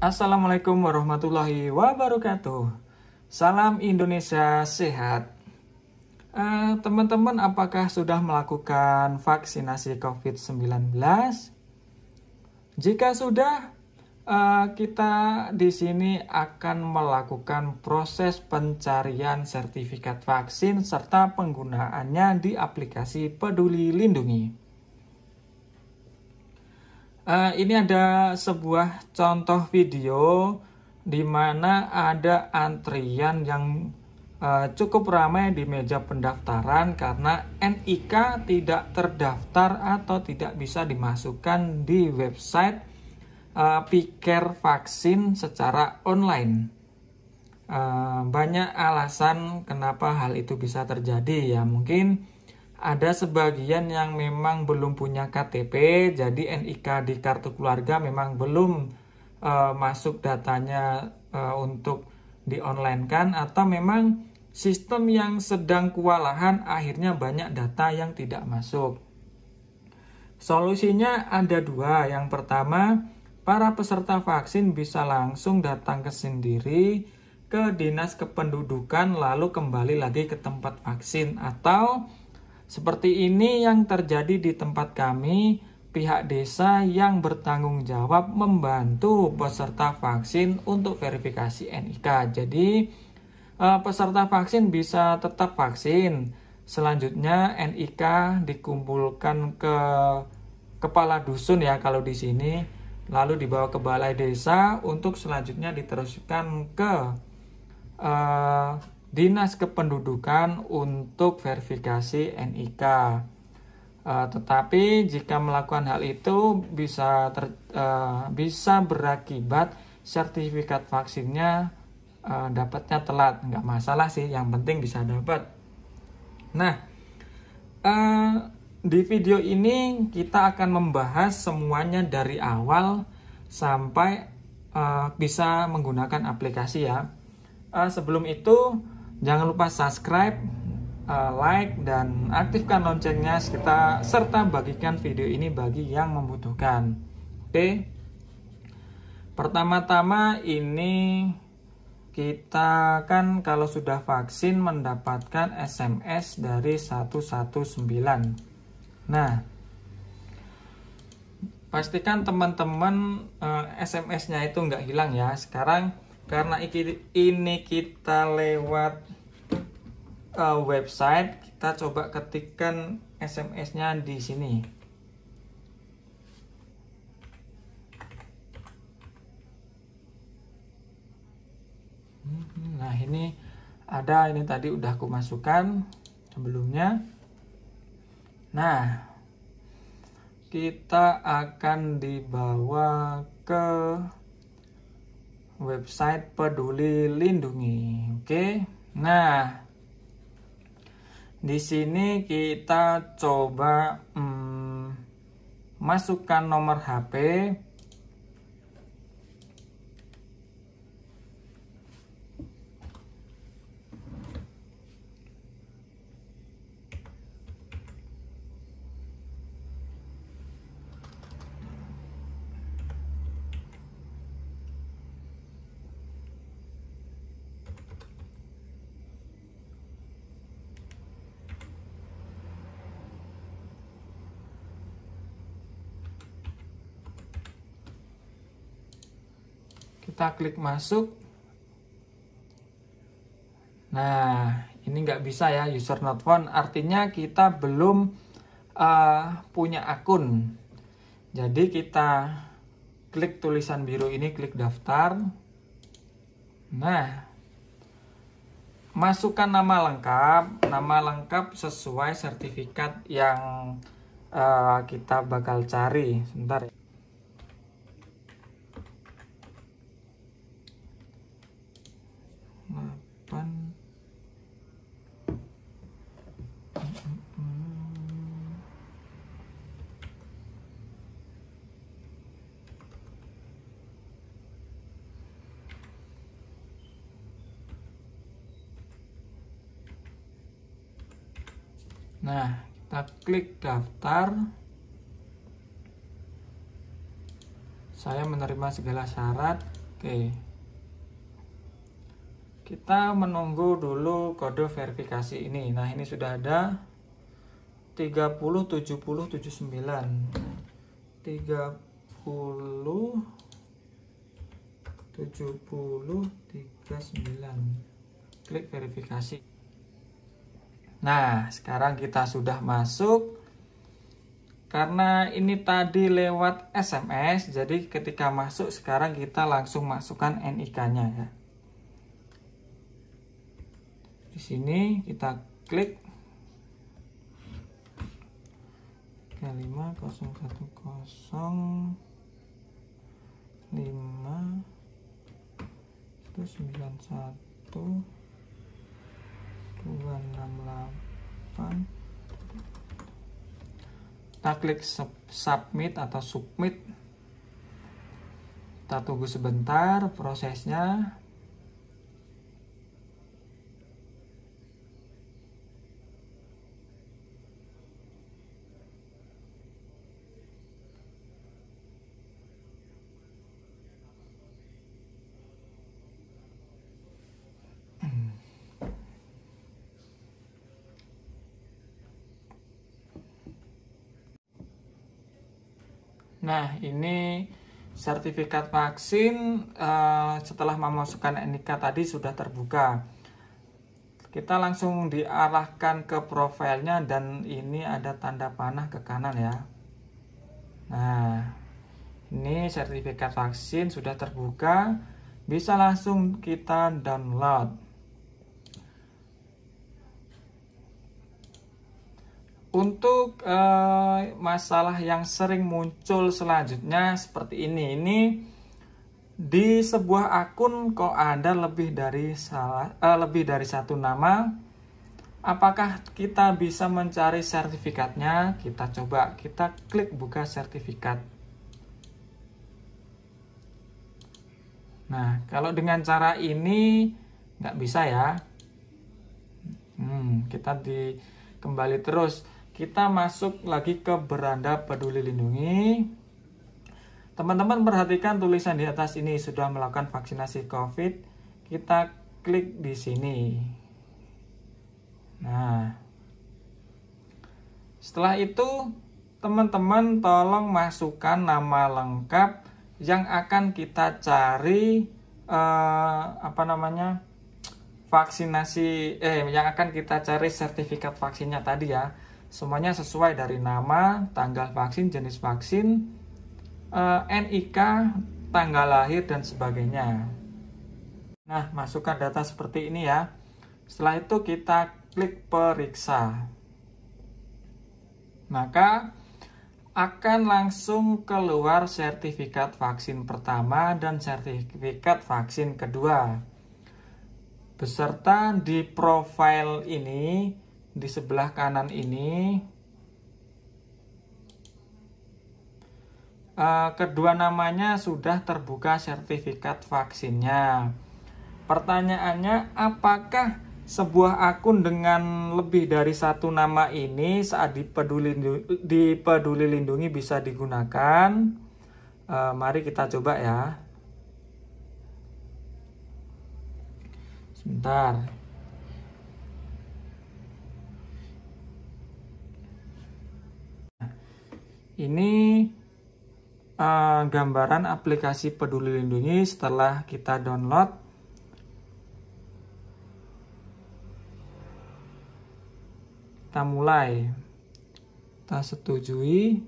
Assalamualaikum warahmatullahi wabarakatuh. Salam Indonesia sehat. Eh, teman-teman, uh, apakah sudah melakukan vaksinasi COVID-19? Jika sudah, uh, kita di sini akan melakukan proses pencarian sertifikat vaksin serta penggunaannya di aplikasi Peduli Lindungi uh, ini ada sebuah contoh video di mana ada antrian yang uh, cukup ramai di meja pendaftaran karena NIK tidak terdaftar atau tidak bisa dimasukkan di website uh, piker vaksin secara online. Uh, banyak alasan kenapa hal itu bisa terjadi ya mungkin ada sebagian yang memang belum punya KTP, jadi NIK di kartu keluarga memang belum uh, masuk datanya uh, untuk di online kan atau memang sistem yang sedang kewalahan akhirnya banyak data yang tidak masuk. Solusinya ada dua. Yang pertama, para peserta vaksin bisa langsung datang ke sendiri ke dinas kependudukan lalu kembali lagi ke tempat vaksin atau seperti ini yang terjadi di tempat kami, pihak desa yang bertanggung jawab membantu peserta vaksin untuk verifikasi NIK. Jadi eh, peserta vaksin bisa tetap vaksin. Selanjutnya NIK dikumpulkan ke kepala dusun ya kalau di sini, lalu dibawa ke balai desa untuk selanjutnya diteruskan ke eh, Dinas Kependudukan untuk verifikasi NIK. Uh, eh, tetapi jika melakukan hal itu bisa ter, uh, bisa berakibat sertifikat vaksinnya uh, dapatnya telat nggak masalah sih yang penting bisa dapat nah uh, di video ini kita akan membahas semuanya dari awal sampai uh, bisa menggunakan aplikasi ya uh, sebelum itu Jangan lupa subscribe, eh, like, dan aktifkan loncengnya serta, serta bagikan video ini bagi yang membutuhkan. Oke, pertama-tama ini kita kan kalau sudah vaksin mendapatkan SMS dari 119. Nah, pastikan teman-teman eh, SMS-nya itu nggak hilang ya. Sekarang karena ini kita lewat uh, website kita coba ketikkan SMS-nya di sini mhm, nah ini ada ini tadi udah aku masukkan sebelumnya nah kita akan dibawa ke website Peduli Lindungi. Oke. Nah, di sini kita coba hmm, masukkan nomor HP kita klik masuk nah ini nggak bisa ya user not found artinya kita belum uh, punya akun jadi kita klik tulisan biru ini klik daftar nah masukkan nama lengkap nama lengkap sesuai sertifikat yang uh, kita bakal cari sebentar ya klik daftar saya menerima segala syarat oke kita menunggu dulu kode verifikasi ini nah ini sudah ada 79 30 39 klik verifikasi Nah, sekarang kita sudah masuk. Karena ini tadi lewat SMS, jadi ketika masuk sekarang kita langsung masukkan NIK-nya ya. Di sini kita klik 35010 268 kita klik submit atau submit kita tunggu sebentar prosesnya Nah, ini sertifikat vaksin uh, setelah memasukkan NIK tadi sudah terbuka. Kita langsung diarahkan ke profilnya dan ini ada tanda panah ke kanan ya. Nah, ini sertifikat vaksin sudah terbuka, bisa langsung kita download. Untuk uh, masalah yang sering muncul selanjutnya seperti ini, ini di sebuah akun kok ada lebih dari salah uh, lebih dari satu nama, apakah kita bisa mencari sertifikatnya? Kita coba kita klik buka sertifikat. Nah, kalau dengan cara ini nggak bisa ya. Hmm, kita di kembali terus kita masuk lagi ke beranda peduli lindungi teman-teman perhatikan tulisan di atas ini sudah melakukan vaksinasi covid kita klik di sini nah setelah itu teman-teman tolong masukkan nama lengkap yang akan kita cari eh, apa namanya vaksinasi eh yang akan kita cari sertifikat vaksinnya tadi ya Semuanya sesuai dari nama, tanggal vaksin, jenis vaksin, eh, NIK, tanggal lahir, dan sebagainya. Nah, masukkan data seperti ini ya. Setelah itu kita klik periksa. Maka akan langsung keluar sertifikat vaksin pertama dan sertifikat vaksin kedua. Beserta di profile ini di sebelah kanan ini eh, kedua namanya sudah terbuka sertifikat vaksinnya. Pertanyaannya, apakah sebuah akun dengan lebih dari satu nama ini saat dipeduli, dipeduli lindungi bisa digunakan? Eh, mari kita coba ya. Sebentar. ini uh, gambaran aplikasi Peduli Lindungi setelah kita download. Kita mulai. Kita setujui.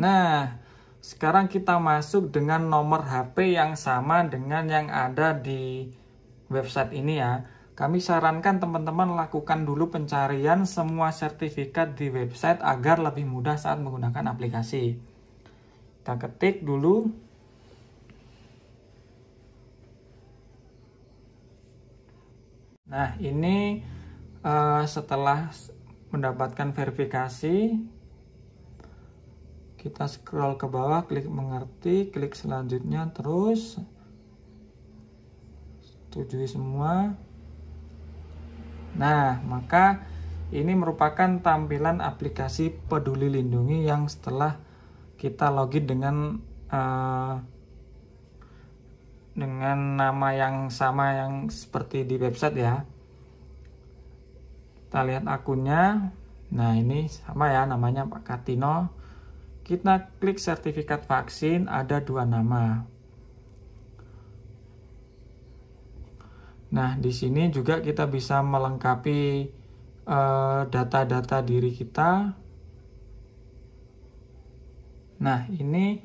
Nah, sekarang kita masuk dengan nomor HP yang sama dengan yang ada di website ini ya. Kami sarankan teman-teman lakukan dulu pencarian semua sertifikat di website agar lebih mudah saat menggunakan aplikasi. Kita ketik dulu Nah, ini uh, setelah mendapatkan verifikasi, kita scroll ke bawah, klik mengerti, klik selanjutnya, terus setujui semua. Nah, maka ini merupakan tampilan aplikasi Peduli Lindungi yang setelah kita login dengan uh, dengan nama yang sama yang seperti di website ya. Kita lihat akunnya. Nah, ini sama ya namanya Pak Katino. Kita klik sertifikat vaksin ada dua nama. Nah, di sini juga kita bisa melengkapi eh, data-data uh, diri kita. Nah, ini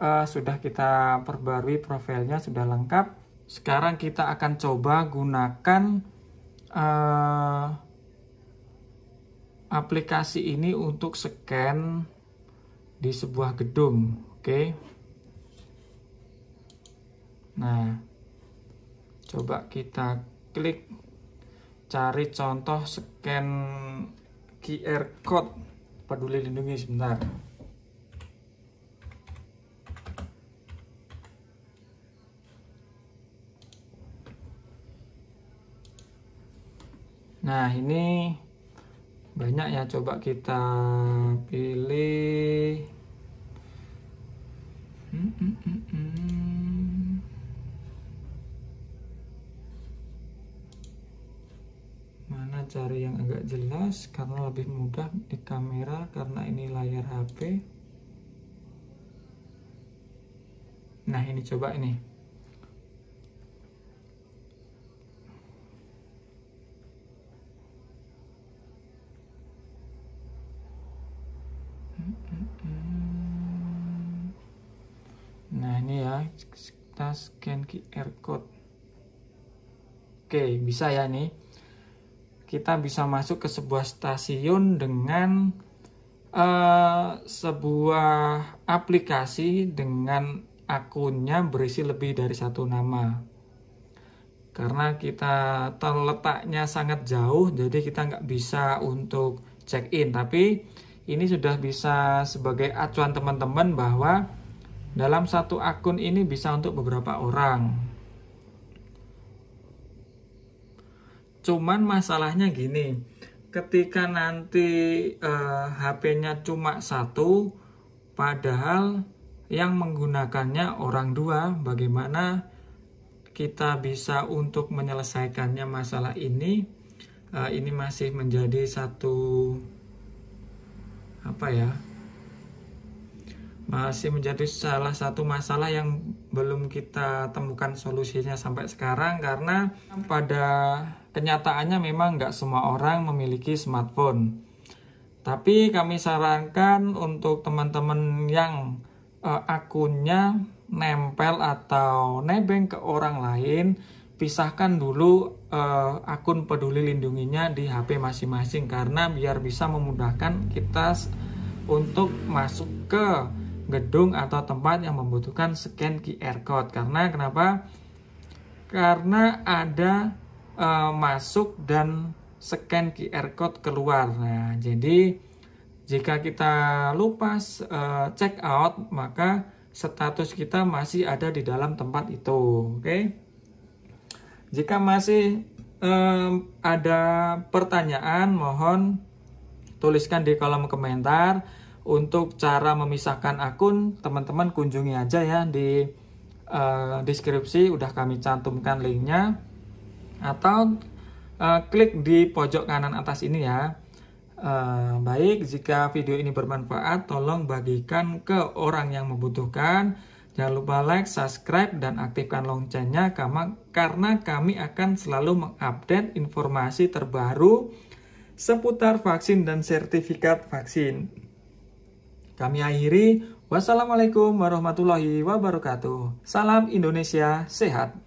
uh, sudah kita perbarui profilnya sudah lengkap. Sekarang kita akan coba gunakan uh, aplikasi ini untuk scan di sebuah gedung, oke? Okay? Nah, coba kita klik cari contoh scan QR code peduli lindungi sebentar nah ini banyak ya coba kita pilih jelas karena lebih mudah di kamera karena ini layar HP nah ini coba ini nah ini ya kita scan QR code oke bisa ya nih kita bisa masuk ke sebuah stasiun dengan uh, sebuah aplikasi dengan akunnya berisi lebih dari satu nama. Karena kita terletaknya sangat jauh, jadi kita nggak bisa untuk check-in. Tapi ini sudah bisa sebagai acuan teman-teman bahwa dalam satu akun ini bisa untuk beberapa orang. Cuman masalahnya gini, ketika nanti uh, eh, HP-nya cuma satu, padahal yang menggunakannya orang dua, bagaimana kita bisa untuk menyelesaikannya masalah ini? uh, ini masih menjadi satu apa ya? masih menjadi salah satu masalah yang belum kita temukan solusinya sampai sekarang karena pada kenyataannya memang nggak semua orang memiliki smartphone. Tapi kami sarankan untuk teman-teman yang uh, akunnya nempel atau nebeng ke orang lain, pisahkan dulu uh, akun peduli lindunginya di HP masing-masing karena biar bisa memudahkan kita untuk masuk ke gedung atau tempat yang membutuhkan scan QR code karena kenapa? Karena ada Eh, masuk dan scan QR code keluar. Nah, jadi jika kita lupa uh, check out, maka status kita masih ada di dalam tempat itu. Oke. Okay? Jika masih um, ada pertanyaan, mohon tuliskan di kolom komentar. Untuk cara memisahkan akun, teman-teman kunjungi aja ya di uh, deskripsi udah kami cantumkan linknya atau uh, klik di pojok kanan atas ini ya. Uh, baik, jika video ini bermanfaat, tolong bagikan ke orang yang membutuhkan. Jangan lupa like, subscribe, dan aktifkan loncengnya karena kami akan selalu mengupdate informasi terbaru seputar vaksin dan sertifikat vaksin. Kami akhiri, wassalamualaikum warahmatullahi wabarakatuh. Salam Indonesia, sehat.